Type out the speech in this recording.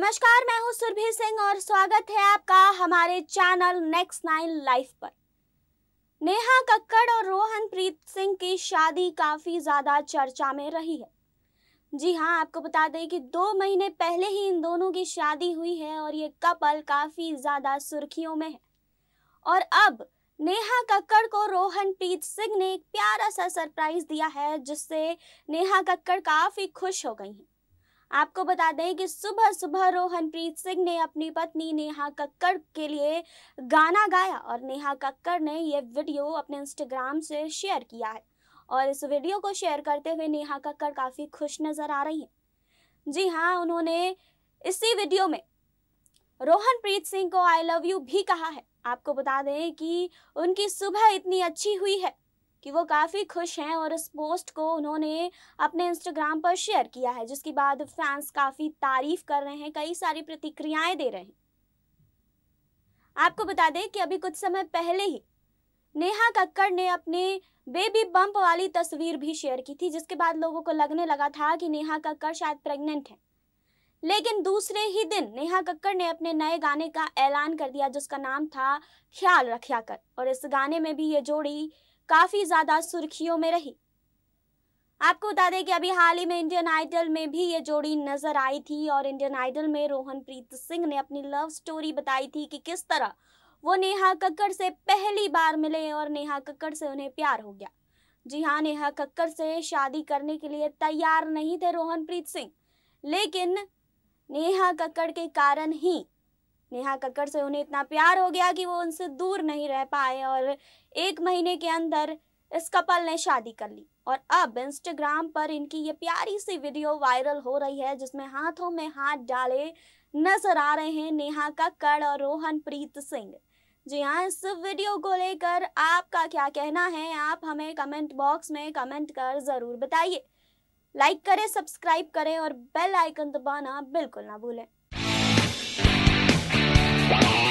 नमस्कार मैं हूं सुरभि सिंह और स्वागत है आपका हमारे चैनल नेक्स्ट नाइन लाइफ पर नेहा कक्कड़ और रोहन प्रीत सिंह की शादी काफी ज्यादा चर्चा में रही है जी हाँ आपको बता दें कि दो महीने पहले ही इन दोनों की शादी हुई है और ये कपल काफी ज्यादा सुर्खियों में है और अब नेहा कक्कड़ को रोहन प्रीत सिंह ने एक प्यारा सा सरप्राइज दिया है जिससे नेहा कक्कड़ काफी खुश हो गई हैं आपको बता दें कि सुबह सुबह रोहनप्रीत सिंह ने अपनी पत्नी नेहा कक्कड़ के लिए गाना गाया और नेहा कक्कड़ ने यह वीडियो अपने इंस्टाग्राम से शेयर किया है और इस वीडियो को शेयर करते हुए नेहा कक्कड़ काफ़ी खुश नज़र आ रही हैं जी हाँ उन्होंने इसी वीडियो में रोहनप्रीत सिंह को आई लव यू भी कहा है आपको बता दें कि उनकी सुबह इतनी अच्छी हुई है कि वो काफ़ी खुश हैं और इस पोस्ट को उन्होंने अपने इंस्टाग्राम पर शेयर किया है जिसके बाद फैंस काफ़ी तारीफ कर रहे हैं कई सारी प्रतिक्रियाएं दे रहे हैं आपको बता दें कि अभी कुछ समय पहले ही नेहा कक्कड़ ने अपने बेबी बम्प वाली तस्वीर भी शेयर की थी जिसके बाद लोगों को लगने लगा था कि नेहा कक्कड़ शायद प्रेग्नेंट है लेकिन दूसरे ही दिन नेहा कक्कड़ ने अपने नए गाने का ऐलान कर दिया जिसका नाम था ख्याल रखिया कर और इस गाने में भी ये जोड़ी काफ़ी ज़्यादा सुर्खियों में रही आपको बता दें कि अभी हाल ही में इंडियन आइडल में भी ये जोड़ी नजर आई थी और इंडियन आइडल में रोहन प्रीत सिंह ने अपनी लव स्टोरी बताई थी कि किस तरह वो नेहा कक्कड़ से पहली बार मिले और नेहा कक्कड़ से उन्हें प्यार हो गया जी हाँ नेहा कक्कड़ से शादी करने के लिए तैयार नहीं थे रोहन प्रीत सिंह लेकिन नेहा कक्कड़ के कारण ही नेहा कक्कड़ से उन्हें इतना प्यार हो गया कि वो उनसे दूर नहीं रह पाए और एक महीने के अंदर इस कपल ने शादी कर ली और अब इंस्टाग्राम पर इनकी ये प्यारी सी वीडियो वायरल हो रही है जिसमें हाथों में हाथ डाले नजर आ रहे हैं नेहा कक्कड़ और रोहन प्रीत सिंह जी हाँ इस वीडियो को लेकर आपका क्या कहना है आप हमें कमेंट बॉक्स में कमेंट कर ज़रूर बताइए लाइक करें सब्सक्राइब करें और बेल आइकन दबाना बिल्कुल ना भूलें Bye.